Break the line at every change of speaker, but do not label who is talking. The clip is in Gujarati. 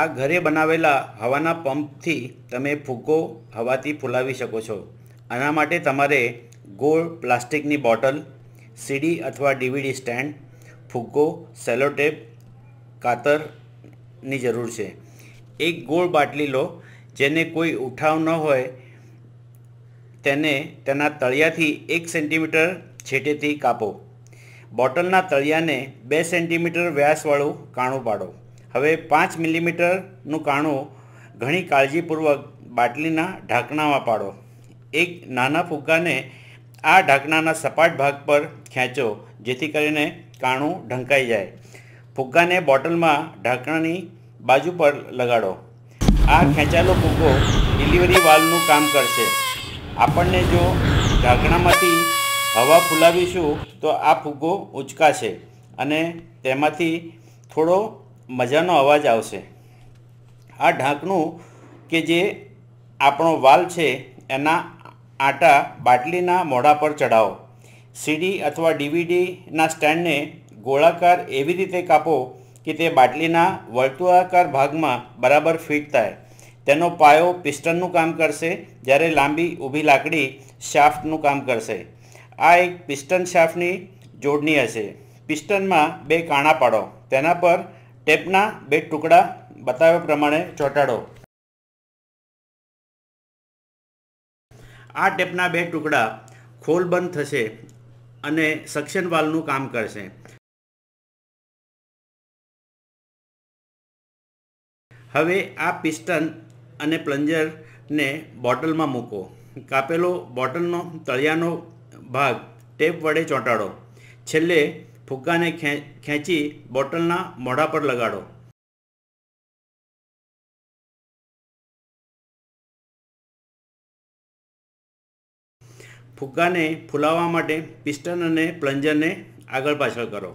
આ ઘરે બનાવેલા હવાના પંપથી તમે ફુગ્ગો હવાથી ફૂલાવી શકો છો આના માટે તમારે ગોળ પ્લાસ્ટિકની બોટલ સીડી અથવા ડીવીડી સ્ટેન્ડ ફુગ્ગો સેલોટેપ કાતરની જરૂર છે એક ગોળ બાટલી લો જેને કોઈ ઉઠાવ ન હોય તેને તેના તળિયાથી એક સેન્ટીમીટર છેટેથી કાપો બોટલના તળિયાને બે સેન્ટીમીટર વ્યાસવાળું કાણું પાડો હવે પાંચ મિલીમીટરનું કાણું ઘણી કાળજીપૂર્વક બાટલીના ઢાંકણામાં પાડો એક નાના ફુગ્ગાને આ ઢાંકણાના સપાટ ભાગ પર ખેંચો જેથી કરીને કાણું ઢંકાઈ જાય ફુગ્ગાને બોટલમાં ઢાંકણાની બાજુ પર લગાડો આ ખેંચાયેલો ફુગ્ગો ડિલિવરી વાલનું કામ કરશે આપણને જો ઢાંકણામાંથી હવા ફૂલાવીશું તો આ ફુગ્ગો ઉંચકાશે અને તેમાંથી થોડો મજાનો અવાજ આવશે આ ઢાંકણું કે જે આપણો વાલ છે એના આટા બાટલીના મોઢા પર ચડાવો સીડી અથવા ડીવીડીના સ્ટેન્ડને ગોળાકાર એવી રીતે કાપો કે તે બાટલીના વર્તુળાકાર ભાગમાં બરાબર ફિટ થાય તેનો પાયો પિસ્ટનનું કામ કરશે જ્યારે લાંબી ઊભી લાકડી શાફ્ટનું કામ કરશે આ એક પિસ્ટન શાફ્ટની
જોડણી હશે પિસ્ટનમાં બે કાણા પાડો તેના પર ટેપના બે ટુકડા બતાવ્યા પ્રમાણે ચોંટાડો આ ટેપના બે ટુકડા ખોલ બંધ થશે અને સક્શન વાલનું કામ કરશે
હવે આ પિસ્ટન અને પ્લન્જરને બોટલમાં મૂકો કાપેલો બોટલનો તળિયાનો ભાગ ટેપ વડે ચોંટાડો છેલ્લે ફુગ્ગાને ખેંચી બોટલના મોઢા પર લગાડો
ફુગ્ગાને ફૂલાવવા માટે પિસ્ટન અને પ્લન્જરને આગળ પાછળ કરો